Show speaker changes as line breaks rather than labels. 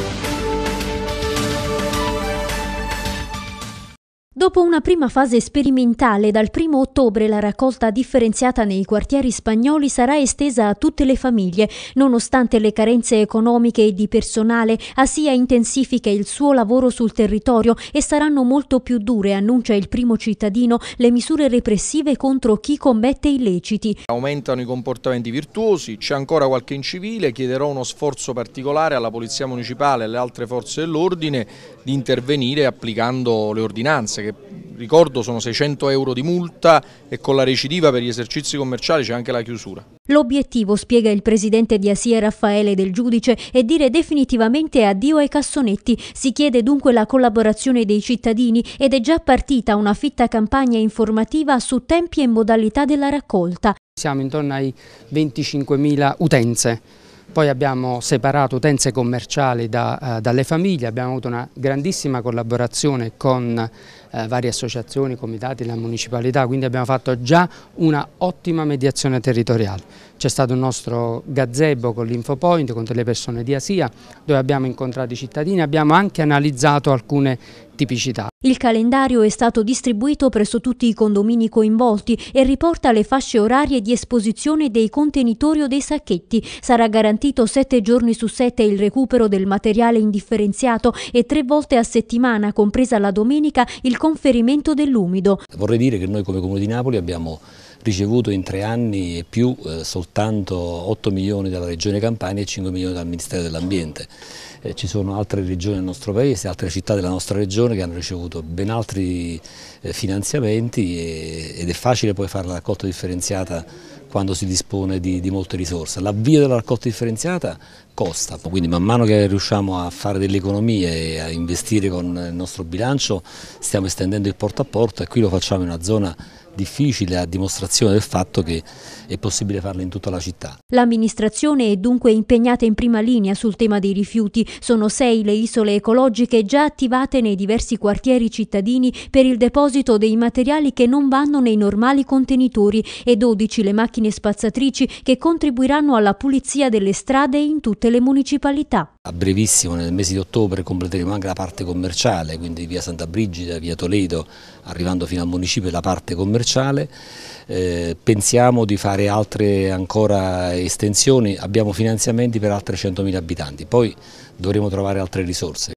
Thank you. Dopo una prima fase sperimentale, dal 1 ottobre la raccolta differenziata nei quartieri spagnoli sarà estesa a tutte le famiglie. Nonostante le carenze economiche e di personale, ASIA intensifica il suo lavoro sul territorio e saranno molto più dure, annuncia il primo cittadino, le misure repressive contro chi commette illeciti.
Aumentano i comportamenti virtuosi, c'è ancora qualche incivile, chiederò uno sforzo particolare alla Polizia Municipale e alle altre forze dell'ordine di intervenire applicando le ordinanze che ricordo sono 600 euro di multa e con la recidiva per gli esercizi commerciali c'è anche la chiusura.
L'obiettivo, spiega il presidente di Asia Raffaele del Giudice, è dire definitivamente addio ai cassonetti. Si chiede dunque la collaborazione dei cittadini ed è già partita una fitta campagna informativa su tempi e modalità della raccolta.
Siamo intorno ai 25.000 utenze. Poi abbiamo separato utenze commerciali da, uh, dalle famiglie, abbiamo avuto una grandissima collaborazione con eh, varie associazioni, comitati, la municipalità, quindi abbiamo fatto già una ottima mediazione territoriale. C'è stato il nostro gazebo con l'Infopoint, con delle persone di Asia, dove abbiamo incontrato i cittadini, abbiamo anche analizzato alcune tipicità. Il calendario
è stato distribuito presso tutti i condomini coinvolti e riporta le fasce orarie di esposizione dei contenitori o dei sacchetti. Sarà garantito sette giorni su sette il recupero del materiale indifferenziato e tre volte a settimana, compresa la domenica, il conferimento dell'umido.
Vorrei dire che noi come Comune di Napoli abbiamo ricevuto in tre anni e più eh, soltanto 8 milioni dalla Regione Campania e 5 milioni dal Ministero dell'Ambiente. Eh, ci sono altre regioni del nostro paese, altre città della nostra regione che hanno ricevuto ben altri eh, finanziamenti e, ed è facile poi fare la raccolta differenziata quando si dispone di, di molte risorse. L'avvio della raccolta differenziata costa, quindi man mano che riusciamo a fare delle economie e a investire con il nostro bilancio stiamo estendendo il porto a porto e qui lo facciamo in una zona difficile a dimostrazione del fatto che è possibile farlo in tutta la città.
L'amministrazione è dunque impegnata in prima linea sul tema dei rifiuti. Sono sei le isole ecologiche già attivate nei diversi quartieri cittadini per il deposito dei materiali che non vanno nei normali contenitori e 12 le macchine spazzatrici che contribuiranno alla pulizia delle strade in tutte le municipalità
a brevissimo, nel mese di ottobre, completeremo anche la parte commerciale, quindi via Santa Brigida, via Toledo, arrivando fino al municipio la parte commerciale. Eh, pensiamo di fare altre ancora estensioni, abbiamo finanziamenti per altre 100.000 abitanti, poi dovremo trovare altre risorse.